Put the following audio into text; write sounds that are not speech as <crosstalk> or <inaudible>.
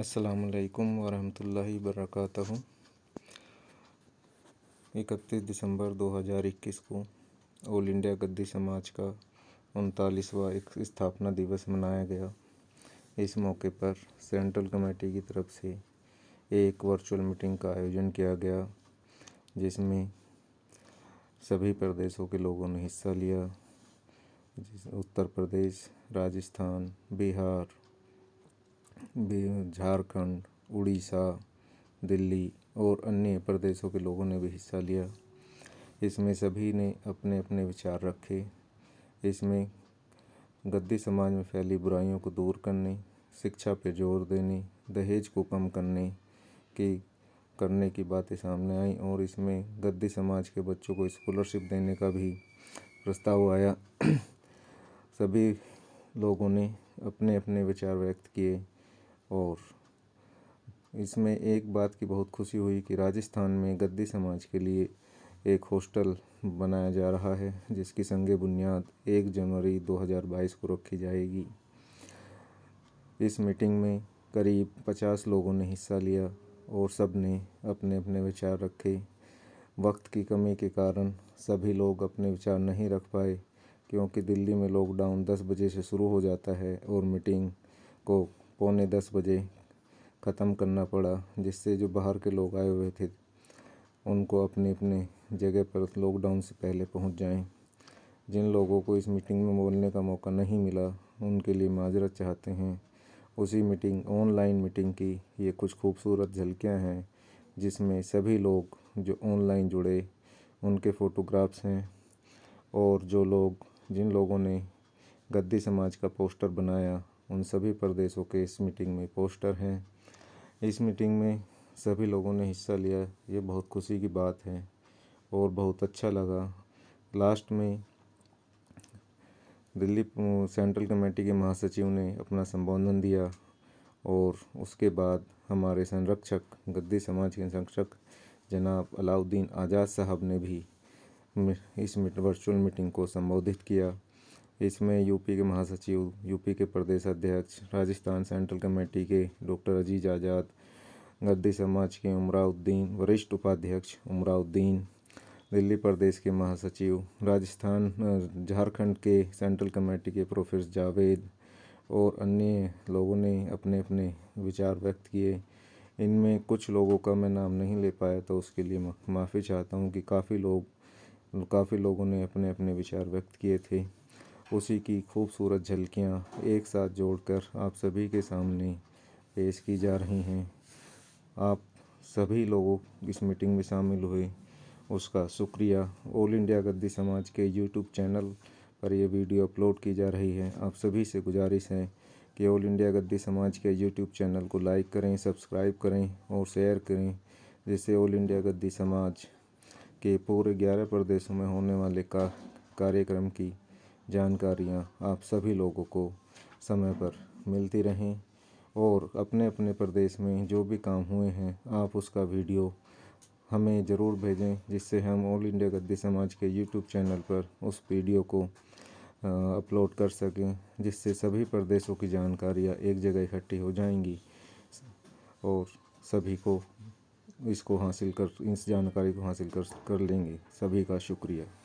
असलकम वरहमतुल्लाहि वबरकातुहू इकतीस दिसंबर 2021 को ऑल इंडिया गद्दी समाज का उनतालीसवा स्थापना दिवस मनाया गया इस मौके पर सेंट्रल कमेटी की तरफ से एक वर्चुअल मीटिंग का आयोजन किया गया जिसमें सभी प्रदेशों के लोगों ने हिस्सा लिया उत्तर प्रदेश राजस्थान बिहार झारखंड उड़ीसा दिल्ली और अन्य प्रदेशों के लोगों ने भी हिस्सा लिया इसमें सभी ने अपने अपने विचार रखे इसमें गद्दी समाज में फैली बुराइयों को दूर करने शिक्षा पर जोर देने दहेज को कम करने की करने की बातें सामने आई और इसमें गद्दी समाज के बच्चों को स्कॉलरशिप देने का भी प्रस्ताव आया <clears throat> सभी लोगों ने अपने अपने विचार व्यक्त किए और इसमें एक बात की बहुत खुशी हुई कि राजस्थान में गद्दी समाज के लिए एक हॉस्टल बनाया जा रहा है जिसकी संग बुनियाद एक जनवरी 2022 को रखी जाएगी इस मीटिंग में करीब 50 लोगों ने हिस्सा लिया और सब ने अपने अपने विचार रखे वक्त की कमी के कारण सभी लोग अपने विचार नहीं रख पाए क्योंकि दिल्ली में लॉकडाउन 10 बजे से शुरू हो जाता है और मीटिंग को पौने दस बजे ख़त्म करना पड़ा जिससे जो बाहर के लोग आए हुए थे उनको अपने अपने जगह पर लॉकडाउन से पहले पहुंच जाएं जिन लोगों को इस मीटिंग में बोलने का मौका नहीं मिला उनके लिए माजरत चाहते हैं उसी मीटिंग ऑनलाइन मीटिंग की ये कुछ खूबसूरत झलकियाँ हैं जिसमें सभी लोग जो ऑनलाइन जुड़े उनके फ़ोटोग्राफ्स हैं और जो लोग जिन लोगों ने गद्दी समाज का पोस्टर बनाया उन सभी प्रदेशों के इस मीटिंग में पोस्टर हैं इस मीटिंग में सभी लोगों ने हिस्सा लिया ये बहुत खुशी की बात है और बहुत अच्छा लगा लास्ट में दिल्ली सेंट्रल कमेटी के महासचिव ने अपना संबोधन दिया और उसके बाद हमारे संरक्षक गद्दी समाज के संरक्षक जनाब अलाउद्दीन आज़ाद साहब ने भी इस वर्चुअल मीटिंग को संबोधित किया इसमें यूपी के महासचिव यूपी के प्रदेश अध्यक्ष राजस्थान सेंट्रल कमेटी के डॉक्टर अजीज आज़ाद गद्दी समाज के उमराउद्दीन वरिष्ठ उपाध्यक्ष उमराउद्दीन दिल्ली प्रदेश के महासचिव राजस्थान झारखंड के सेंट्रल कमेटी के प्रोफेसर जावेद और अन्य लोगों ने अपने अपने विचार व्यक्त किए इनमें कुछ लोगों का मैं नाम नहीं ले पाया तो उसके लिए माफ़ी चाहता हूँ कि काफ़ी लोग काफ़ी लोगों ने अपने अपने विचार व्यक्त किए थे उसी की खूबसूरत झलकियाँ एक साथ जोड़कर आप सभी के सामने पेश की जा रही हैं आप सभी लोगों इस मीटिंग में शामिल हुए उसका शुक्रिया ऑल इंडिया गद्दी समाज के यूट्यूब चैनल पर यह वीडियो अपलोड की जा रही है आप सभी से गुजारिश है कि ऑल इंडिया गद्दी समाज के यूट्यूब चैनल को लाइक करें सब्सक्राइब करें और शेयर करें जिससे ऑल इंडिया गद्दी समाज के पूरे ग्यारह प्रदेशों में होने वाले का कार्यक्रम की जानकारियाँ आप सभी लोगों को समय पर मिलती रहें और अपने अपने प्रदेश में जो भी काम हुए हैं आप उसका वीडियो हमें ज़रूर भेजें जिससे हम ऑल इंडिया गद्दी समाज के यूट्यूब चैनल पर उस वीडियो को अपलोड कर सकें जिससे सभी प्रदेशों की जानकारियाँ एक जगह इकट्ठी हो जाएंगी और सभी को इसको हासिल कर इस जानकारी को हासिल कर कर लेंगे सभी का शुक्रिया